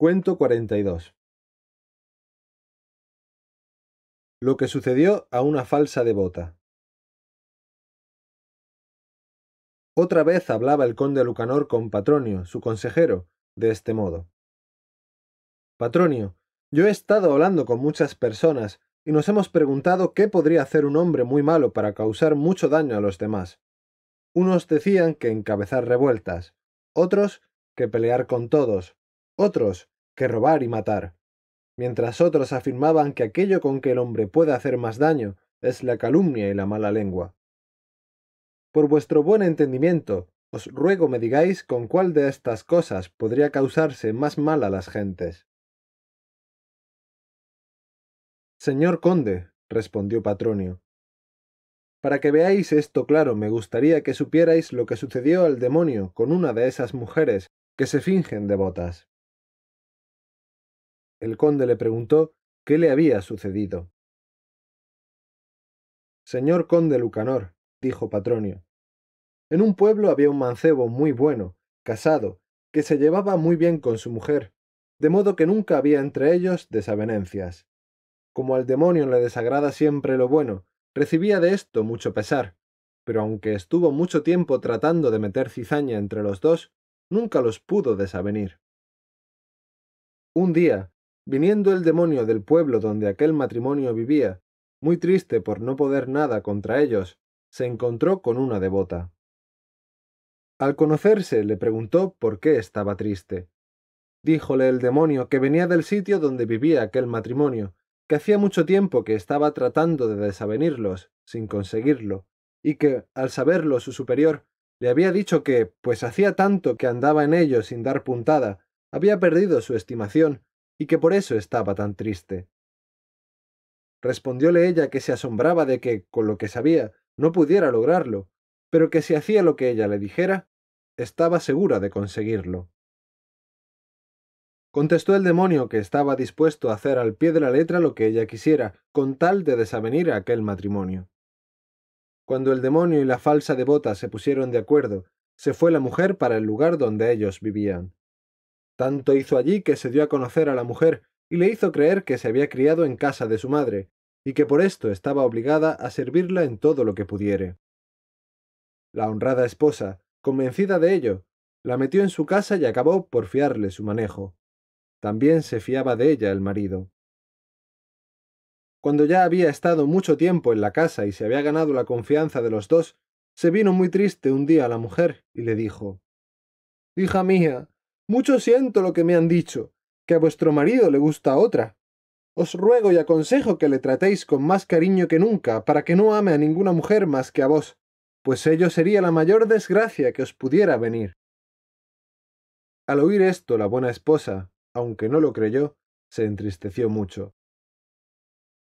Cuento 42. Lo que sucedió a una falsa devota. Otra vez hablaba el conde Lucanor con Patronio, su consejero, de este modo. Patronio, yo he estado hablando con muchas personas y nos hemos preguntado qué podría hacer un hombre muy malo para causar mucho daño a los demás. Unos decían que encabezar revueltas, otros que pelear con todos, otros que robar y matar, mientras otros afirmaban que aquello con que el hombre puede hacer más daño es la calumnia y la mala lengua. Por vuestro buen entendimiento, os ruego me digáis con cuál de estas cosas podría causarse más mal a las gentes. Señor conde, respondió Patronio, para que veáis esto claro, me gustaría que supierais lo que sucedió al demonio con una de esas mujeres que se fingen devotas. El conde le preguntó qué le había sucedido. Señor conde Lucanor, dijo Patronio, en un pueblo había un mancebo muy bueno, casado, que se llevaba muy bien con su mujer, de modo que nunca había entre ellos desavenencias. Como al demonio le desagrada siempre lo bueno, recibía de esto mucho pesar, pero aunque estuvo mucho tiempo tratando de meter cizaña entre los dos, nunca los pudo desavenir. Un día, Viniendo el demonio del pueblo donde aquel matrimonio vivía, muy triste por no poder nada contra ellos, se encontró con una devota. Al conocerse le preguntó por qué estaba triste. Díjole el demonio que venía del sitio donde vivía aquel matrimonio, que hacía mucho tiempo que estaba tratando de desavenirlos, sin conseguirlo, y que, al saberlo su superior, le había dicho que, pues hacía tanto que andaba en ello sin dar puntada, había perdido su estimación y que por eso estaba tan triste. Respondióle ella que se asombraba de que, con lo que sabía, no pudiera lograrlo, pero que si hacía lo que ella le dijera, estaba segura de conseguirlo. Contestó el demonio que estaba dispuesto a hacer al pie de la letra lo que ella quisiera, con tal de desavenir a aquel matrimonio. Cuando el demonio y la falsa devota se pusieron de acuerdo, se fue la mujer para el lugar donde ellos vivían, tanto hizo allí que se dio a conocer a la mujer y le hizo creer que se había criado en casa de su madre, y que por esto estaba obligada a servirla en todo lo que pudiere. La honrada esposa, convencida de ello, la metió en su casa y acabó por fiarle su manejo. También se fiaba de ella el marido. Cuando ya había estado mucho tiempo en la casa y se había ganado la confianza de los dos, se vino muy triste un día a la mujer y le dijo Hija mía, mucho siento lo que me han dicho, que a vuestro marido le gusta otra. Os ruego y aconsejo que le tratéis con más cariño que nunca, para que no ame a ninguna mujer más que a vos, pues ello sería la mayor desgracia que os pudiera venir. Al oír esto, la buena esposa, aunque no lo creyó, se entristeció mucho.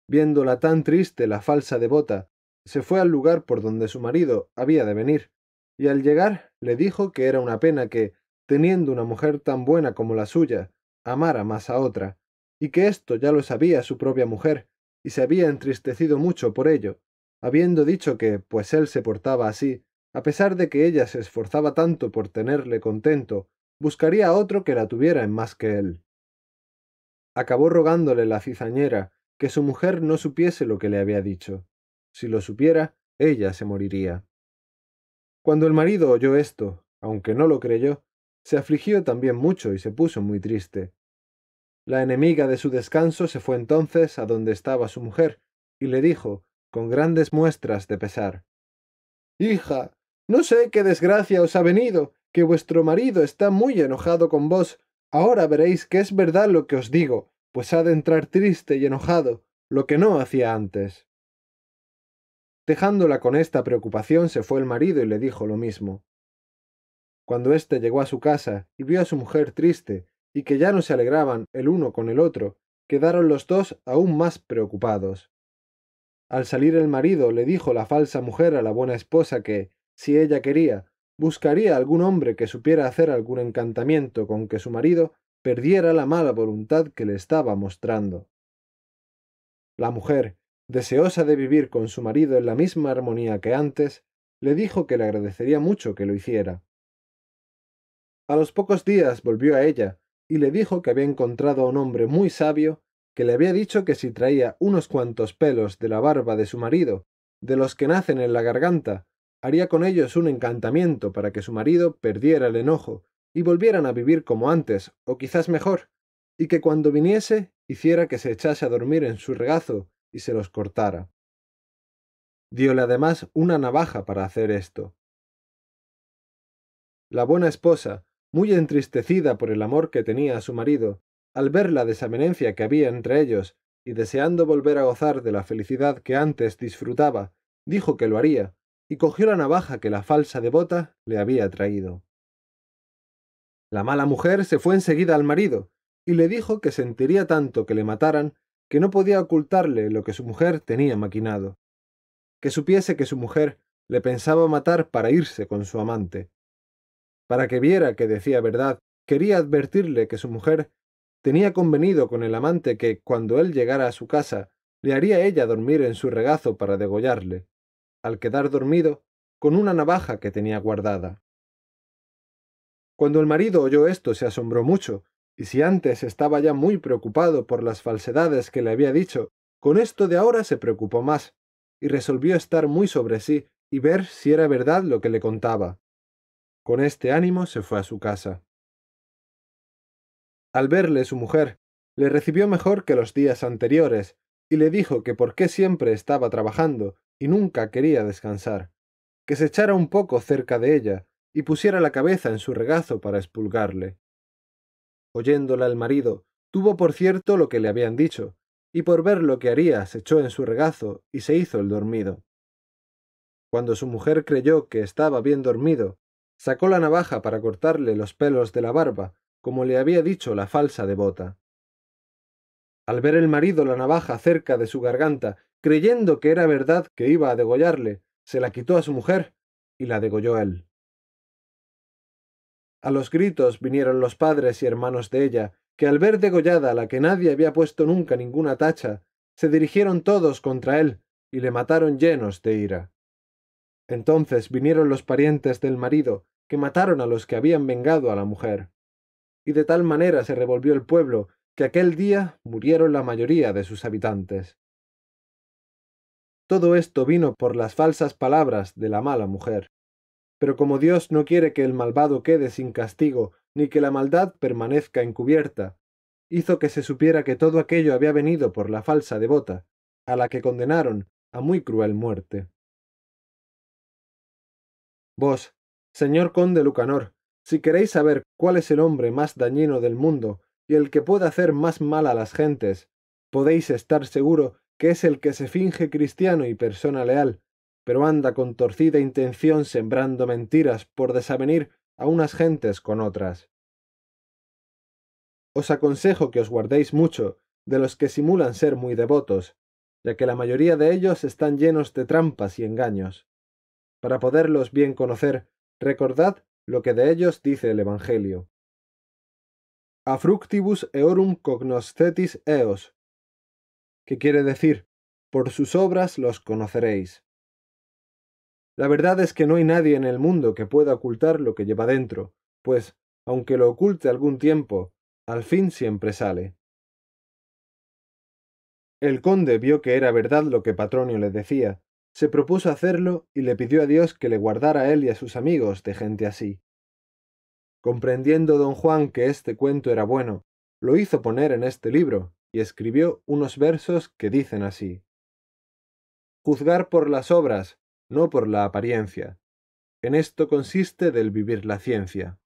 Viéndola tan triste la falsa devota, se fue al lugar por donde su marido había de venir, y al llegar le dijo que era una pena que, teniendo una mujer tan buena como la suya, amara más a otra, y que esto ya lo sabía su propia mujer, y se había entristecido mucho por ello, habiendo dicho que, pues él se portaba así, a pesar de que ella se esforzaba tanto por tenerle contento, buscaría a otro que la tuviera en más que él. Acabó rogándole la cizañera que su mujer no supiese lo que le había dicho. Si lo supiera, ella se moriría. Cuando el marido oyó esto, aunque no lo creyó, se afligió también mucho y se puso muy triste. La enemiga de su descanso se fue entonces a donde estaba su mujer, y le dijo, con grandes muestras de pesar Hija, no sé qué desgracia os ha venido, que vuestro marido está muy enojado con vos. Ahora veréis que es verdad lo que os digo, pues ha de entrar triste y enojado, lo que no hacía antes. Dejándola con esta preocupación se fue el marido y le dijo lo mismo. Cuando éste llegó a su casa y vio a su mujer triste y que ya no se alegraban el uno con el otro, quedaron los dos aún más preocupados. Al salir el marido le dijo la falsa mujer a la buena esposa que, si ella quería, buscaría algún hombre que supiera hacer algún encantamiento con que su marido perdiera la mala voluntad que le estaba mostrando. La mujer, deseosa de vivir con su marido en la misma armonía que antes, le dijo que le agradecería mucho que lo hiciera, a los pocos días volvió a ella y le dijo que había encontrado a un hombre muy sabio que le había dicho que si traía unos cuantos pelos de la barba de su marido, de los que nacen en la garganta, haría con ellos un encantamiento para que su marido perdiera el enojo y volvieran a vivir como antes, o quizás mejor, y que cuando viniese hiciera que se echase a dormir en su regazo y se los cortara. Diole además una navaja para hacer esto. La buena esposa, muy entristecida por el amor que tenía a su marido, al ver la desavenencia que había entre ellos y deseando volver a gozar de la felicidad que antes disfrutaba, dijo que lo haría, y cogió la navaja que la falsa devota le había traído. La mala mujer se fue enseguida al marido, y le dijo que sentiría tanto que le mataran que no podía ocultarle lo que su mujer tenía maquinado, que supiese que su mujer le pensaba matar para irse con su amante, para que viera que decía verdad, quería advertirle que su mujer tenía convenido con el amante que, cuando él llegara a su casa, le haría ella dormir en su regazo para degollarle, al quedar dormido, con una navaja que tenía guardada. Cuando el marido oyó esto se asombró mucho, y si antes estaba ya muy preocupado por las falsedades que le había dicho, con esto de ahora se preocupó más, y resolvió estar muy sobre sí y ver si era verdad lo que le contaba. Con este ánimo se fue a su casa. Al verle su mujer, le recibió mejor que los días anteriores, y le dijo que por qué siempre estaba trabajando y nunca quería descansar, que se echara un poco cerca de ella y pusiera la cabeza en su regazo para espulgarle Oyéndola el marido, tuvo por cierto lo que le habían dicho, y por ver lo que haría se echó en su regazo y se hizo el dormido. Cuando su mujer creyó que estaba bien dormido Sacó la navaja para cortarle los pelos de la barba, como le había dicho la falsa devota. Al ver el marido la navaja cerca de su garganta, creyendo que era verdad que iba a degollarle, se la quitó a su mujer y la degolló él. A los gritos vinieron los padres y hermanos de ella, que al ver degollada la que nadie había puesto nunca ninguna tacha, se dirigieron todos contra él y le mataron llenos de ira. Entonces vinieron los parientes del marido, que mataron a los que habían vengado a la mujer. Y de tal manera se revolvió el pueblo, que aquel día murieron la mayoría de sus habitantes. Todo esto vino por las falsas palabras de la mala mujer. Pero como Dios no quiere que el malvado quede sin castigo, ni que la maldad permanezca encubierta, hizo que se supiera que todo aquello había venido por la falsa devota, a la que condenaron a muy cruel muerte. Vos, señor conde Lucanor, si queréis saber cuál es el hombre más dañino del mundo y el que puede hacer más mal a las gentes, podéis estar seguro que es el que se finge cristiano y persona leal, pero anda con torcida intención sembrando mentiras por desavenir a unas gentes con otras. Os aconsejo que os guardéis mucho de los que simulan ser muy devotos, ya que la mayoría de ellos están llenos de trampas y engaños. Para poderlos bien conocer, recordad lo que de ellos dice el Evangelio. A fructibus eorum cognoscetis eos, que quiere decir, por sus obras los conoceréis. La verdad es que no hay nadie en el mundo que pueda ocultar lo que lleva dentro, pues, aunque lo oculte algún tiempo, al fin siempre sale. El conde vio que era verdad lo que Patronio le decía, se propuso hacerlo y le pidió a Dios que le guardara a él y a sus amigos de gente así. Comprendiendo don Juan que este cuento era bueno, lo hizo poner en este libro y escribió unos versos que dicen así. Juzgar por las obras, no por la apariencia. En esto consiste del vivir la ciencia.